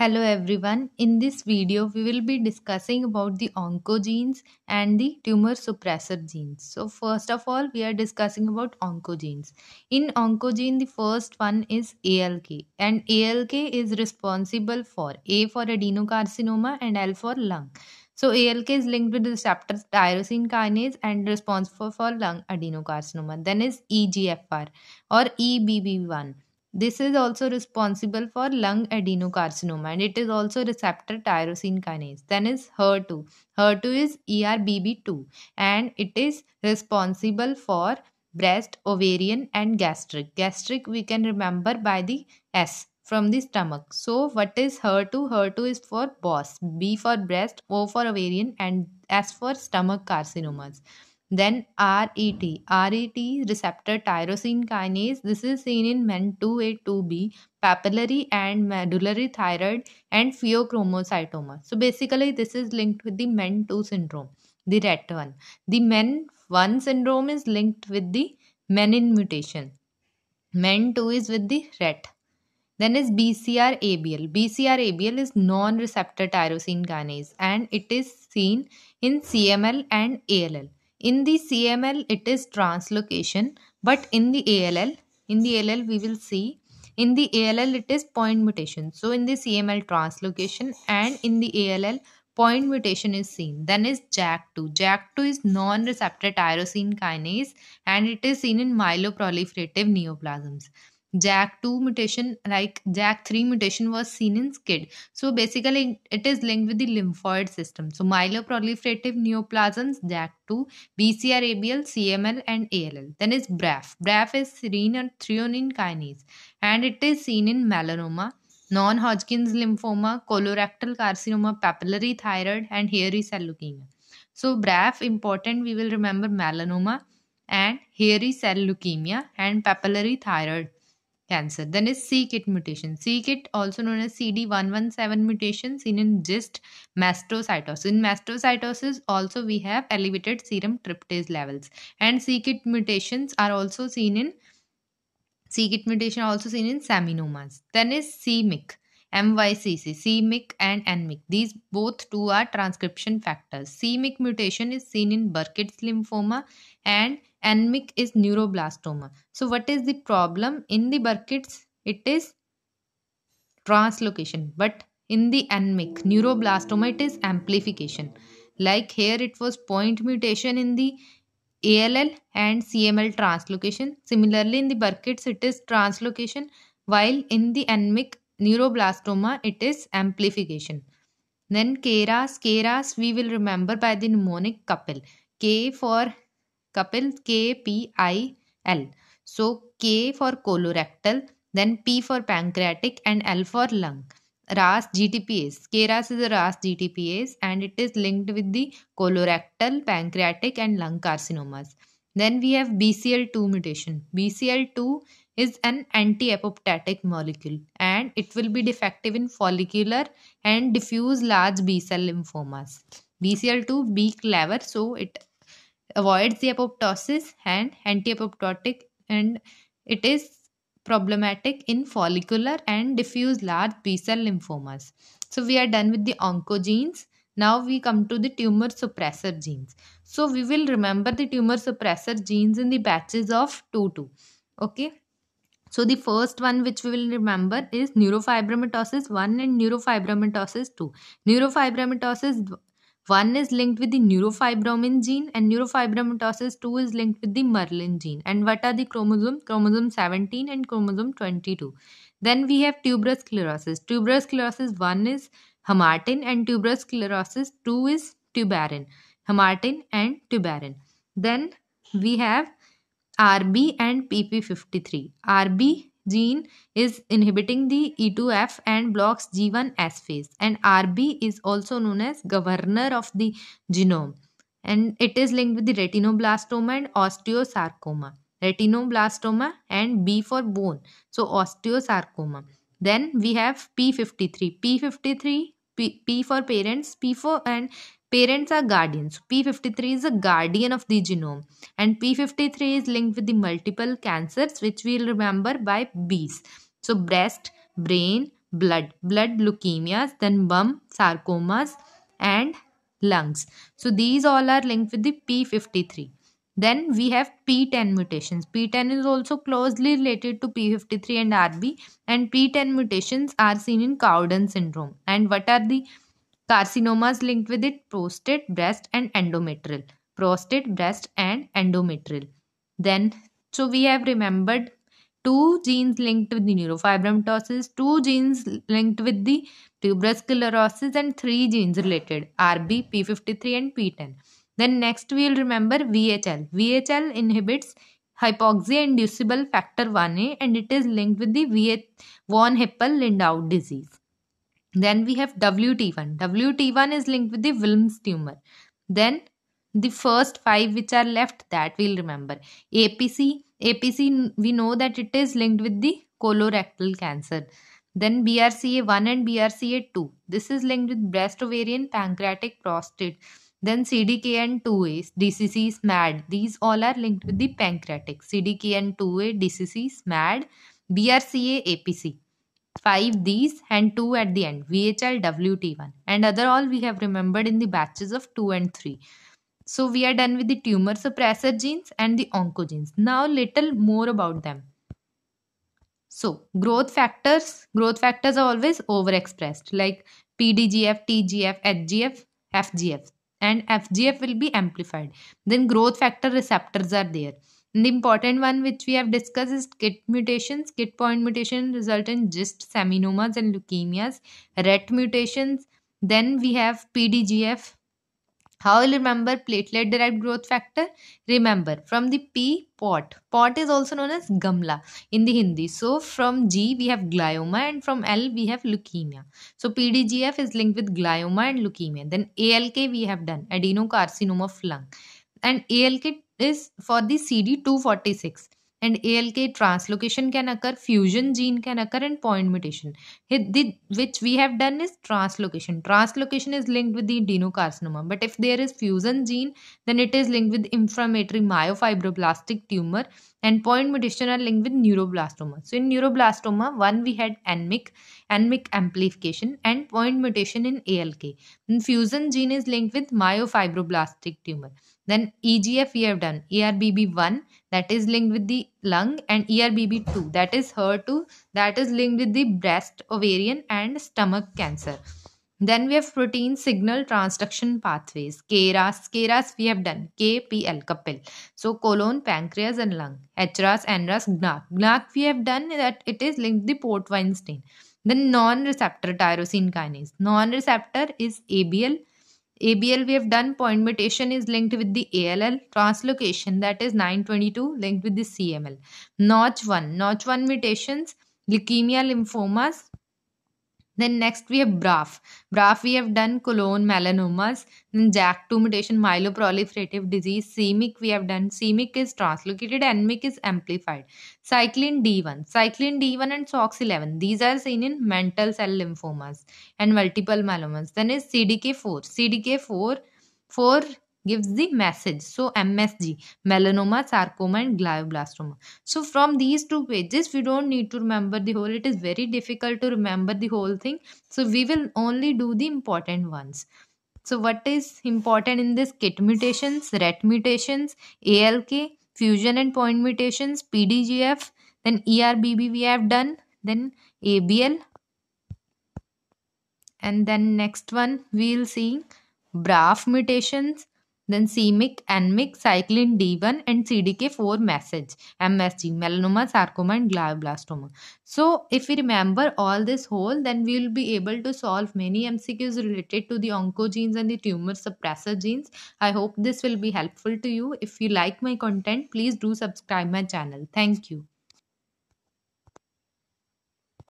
Hello everyone. In this video, we will be discussing about the oncogenes and the tumor suppressor genes. So first of all, we are discussing about oncogenes. In oncogene, the first one is ALK and ALK is responsible for A for adenocarcinoma and L for lung. So ALK is linked with the receptor tyrosine kinase and responsible for lung adenocarcinoma. Then is EGFR or ebb one this is also responsible for lung adenocarcinoma and it is also receptor tyrosine kinase. Then is HER2. HER2 is ERBB2 and it is responsible for breast, ovarian and gastric. Gastric we can remember by the S from the stomach. So what is HER2? HER2 is for BOS, B for breast, O for ovarian and S for stomach carcinomas. Then RET, RET receptor tyrosine kinase. This is seen in MEN2A2B, papillary and medullary thyroid, and pheochromocytoma. So basically, this is linked with the MEN2 syndrome, the RET one. The MEN1 syndrome is linked with the menin mutation. MEN2 is with the RET. Then is BCR-ABL. BCR-ABL is non-receptor tyrosine kinase and it is seen in CML and ALL. In the CML, it is translocation, but in the ALL, in the ALL, we will see in the ALL, it is point mutation. So, in the CML, translocation, and in the ALL, point mutation is seen. Then is JAK2. JAK2 is non-receptor tyrosine kinase and it is seen in myeloproliferative neoplasms. JAK2 mutation, like JAK3 mutation, was seen in skid So basically, it is linked with the lymphoid system. So myeloproliferative neoplasms, JAK2, BCR-ABL, CML, and ALL. Then is BRAF. BRAF is serine and threonine kinase, and it is seen in melanoma, non-Hodgkin's lymphoma, colorectal carcinoma, papillary thyroid, and hairy cell leukemia. So BRAF important. We will remember melanoma and hairy cell leukemia and papillary thyroid cancer. Then is c-Kit mutation. c-Kit also known as CD117 mutation seen in just mastocytosis. In mastocytosis also we have elevated serum tryptase levels and c-Kit mutations are also seen in c-Kit mutation also seen in seminomas. Then is c-Myc. MYCC, c-Myc and N-Myc. These both two are transcription factors. c-Myc mutation is seen in Burkitt's lymphoma and Anmic is neuroblastoma so what is the problem in the burkitt's it is translocation but in the anmic neuroblastoma it is amplification like here it was point mutation in the ALL and CML translocation similarly in the burkitt's it is translocation while in the anmic neuroblastoma it is amplification then KRAS KRAS we will remember by the mnemonic couple K for Kapil K P I L. So K for colorectal, then P for pancreatic, and L for lung. RAS GTPase. KRAS is a RAS GTPase and it is linked with the colorectal, pancreatic, and lung carcinomas. Then we have BCL2 mutation. BCL2 is an anti-apoptotic molecule and it will be defective in follicular and diffuse large B-cell lymphomas. BCL2 be clever so it avoids the apoptosis and anti-apoptotic and it is problematic in follicular and diffuse large B-cell lymphomas. So we are done with the oncogenes. Now we come to the tumor suppressor genes. So we will remember the tumor suppressor genes in the batches of 2-2. Okay. So the first one which we will remember is neurofibromatosis 1 and neurofibromatosis 2. Neurofibromatosis one is linked with the neurofibromin gene and neurofibromatosis 2 is linked with the Merlin gene. And what are the chromosomes? Chromosome 17 and chromosome 22. Then we have tuberous sclerosis. Tuberous sclerosis 1 is hamartin and tuberous sclerosis 2 is tuberin. Hamartin and tuberin. Then we have RB and PP53. RB gene is inhibiting the E2F and blocks G1S phase. And RB is also known as governor of the genome. And it is linked with the retinoblastoma and osteosarcoma. Retinoblastoma and B for bone. So osteosarcoma. Then we have P53. P53, P, P for parents, P for and Parents are guardians. P53 is a guardian of the genome and P53 is linked with the multiple cancers which we'll remember by B's. So breast, brain, blood, blood leukemias, then bum, sarcomas and lungs. So these all are linked with the P53. Then we have P10 mutations. P10 is also closely related to P53 and RB and P10 mutations are seen in Cowden syndrome. And what are the Carcinomas linked with it prostate, breast, and endometrial. Prostate, breast, and endometrial. Then, so we have remembered two genes linked with the neurofibromatosis, two genes linked with the tuberous sclerosis, and three genes related RB, P53, and P10. Then next we will remember VHL. VHL inhibits hypoxia inducible factor 1A and it is linked with the von Hippel Lindau disease. Then we have WT1. WT1 is linked with the Wilms tumor. Then the first five which are left that we'll remember. APC, APC we know that it is linked with the colorectal cancer. Then BRCA1 and BRCA2. This is linked with breast, ovarian, pancreatic, prostate. Then CDKN2A, DCC, SMAD. These all are linked with the pancreatic. CDKN2A, DCC, SMAD, BRCA, APC. 5 these and 2 at the end VHL WT1 and other all we have remembered in the batches of 2 and 3. So we are done with the tumor suppressor genes and the oncogenes. Now little more about them. So growth factors, growth factors are always overexpressed like PDGF, TGF, HGF, FGF and FGF will be amplified. Then growth factor receptors are there. And the important one which we have discussed is KIT mutations. KIT point mutations result in GIST seminomas and leukemias. RET mutations. Then we have PDGF. How will remember platelet derived growth factor? Remember from the P pot. Pot is also known as gamla in the Hindi. So from G we have glioma and from L we have leukemia. So PDGF is linked with glioma and leukemia. Then ALK we have done adenocarcinoma of lung and ALK is for the CD246 and ALK translocation can occur, fusion gene can occur and point mutation. which we have done is translocation. Translocation is linked with the adenocarcinoma but if there is fusion gene then it is linked with inflammatory myofibroblastic tumor and point mutation are linked with neuroblastoma. So in neuroblastoma one we had NMIC, NMIC amplification and point mutation in ALK. And fusion gene is linked with myofibroblastic tumor. Then EGF we have done ERBB1 that is linked with the lung and ERBB2 that is HER2 that is linked with the breast, ovarian and stomach cancer. Then we have protein signal transduction pathways. KRAS, KRAS we have done. KPL, couple. So colon, pancreas and lung. HRAS, NRAS, GNAC. GNAC we have done that it is linked the port wine stain. Then non-receptor tyrosine kinase. Non-receptor is ABL ABL we have done point mutation is linked with the ALL translocation that is 922 linked with the CML. Notch 1. Notch 1 mutations, leukemia, lymphomas then next we have BRAF. BRAF we have done colon melanomas, then JAK2 mutation, myeloproliferative disease, CMIC we have done. CMIC is translocated, NMYC is amplified. Cyclin D1, cyclin D1 and SOX11. These are seen in mantle cell lymphomas and multiple melanomas. Then is CDK4. CDK4 for gives the message. So MSG, melanoma, sarcoma and glioblastoma. So from these two pages, we don't need to remember the whole. It is very difficult to remember the whole thing. So we will only do the important ones. So what is important in this KIT mutations, RET mutations, ALK, fusion and point mutations, PDGF, then ERBB we have done, then ABL and then next one we will see BRAF mutations, then c-Myc and Myc, cyclin D1 and CDK4 message, MSG, melanoma, sarcoma and glioblastoma. So if we remember all this whole, then we will be able to solve many MCQs related to the oncogenes and the tumor suppressor genes. I hope this will be helpful to you. If you like my content, please do subscribe my channel. Thank you.